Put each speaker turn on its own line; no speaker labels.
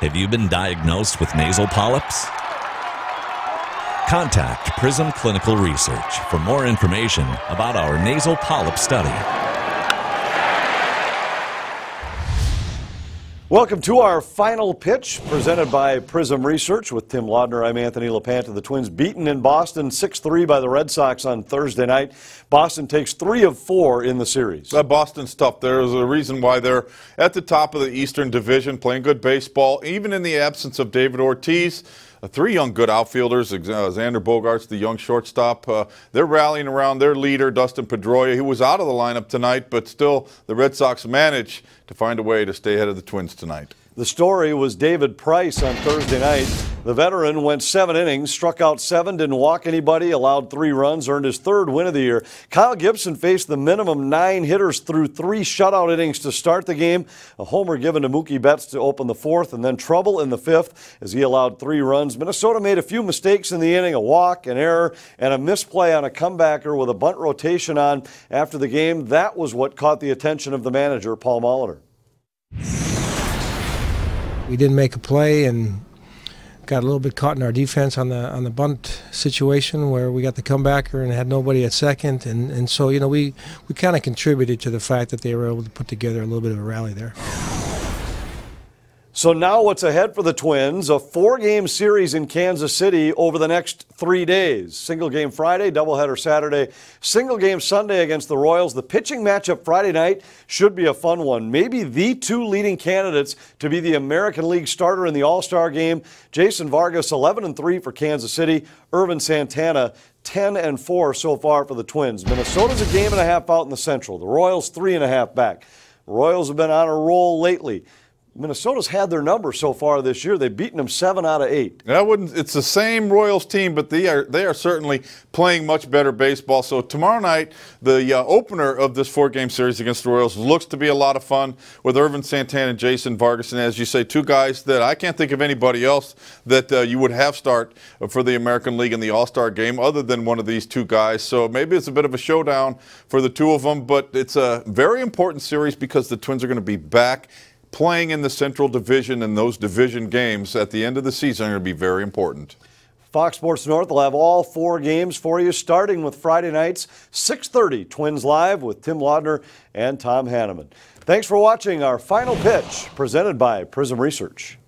Have you been diagnosed with nasal polyps? Contact PRISM Clinical Research for more information about our nasal polyp study. Welcome to our final pitch presented by Prism Research with Tim Laudner. I'm Anthony LaPanta. The Twins beaten in Boston 6 3 by the Red Sox on Thursday night. Boston takes three of four in the series. Uh, Boston's tough. There's a reason why they're at the top of
the Eastern Division, playing good baseball, even in the absence of David Ortiz. Uh, three young good outfielders, uh, Xander Bogarts, the young shortstop. Uh, they're rallying around their leader, Dustin Pedroia, who was out of the lineup tonight, but still the Red Sox managed to find a way to stay ahead
of the Twins tonight. The story was David Price on Thursday night the veteran went seven innings, struck out seven, didn't walk anybody, allowed three runs, earned his third win of the year. Kyle Gibson faced the minimum nine hitters through three shutout innings to start the game. A homer given to Mookie Betts to open the fourth, and then trouble in the fifth as he allowed three runs. Minnesota made a few mistakes in the inning a walk, an error, and a misplay on a comebacker with a bunt rotation on after the game. That was what caught the attention of the manager, Paul Molitor.
We didn't make a play, and got a little bit caught in our defense on the on the bunt situation where we got the comebacker and had nobody at second, and, and so you know we we kind of contributed to the fact that they were able to put together a little bit of a rally there.
So now what's ahead for the Twins? A four-game series in Kansas City over the next three days. Single game Friday, doubleheader Saturday, single game Sunday against the Royals. The pitching matchup Friday night should be a fun one. Maybe the two leading candidates to be the American League starter in the All-Star game. Jason Vargas, 11 and 3 for Kansas City. Irvin Santana, 10 and 4 so far for the Twins. Minnesota's a game and a half out in the Central. The Royals three and a half back. Royals have been on a roll lately. Minnesota's had their number so far this year. They've beaten them seven out of eight. That wouldn't. It's the
same Royals team, but they are they are certainly playing much better baseball. So tomorrow night, the uh, opener of this four-game series against the Royals looks to be a lot of fun with Irvin Santana and Jason Vargas, and as you say, two guys that I can't think of anybody else that uh, you would have start for the American League in the All-Star game other than one of these two guys. So maybe it's a bit of a showdown for the two of them, but it's a very important series because the Twins are going to be back playing in the Central Division and those division games at the end of the season are going to be very important.
Fox Sports North will have all four games for you, starting with Friday night's 6.30 Twins Live with Tim Laudner and Tom Hanneman. Thanks for watching our final pitch presented by Prism Research.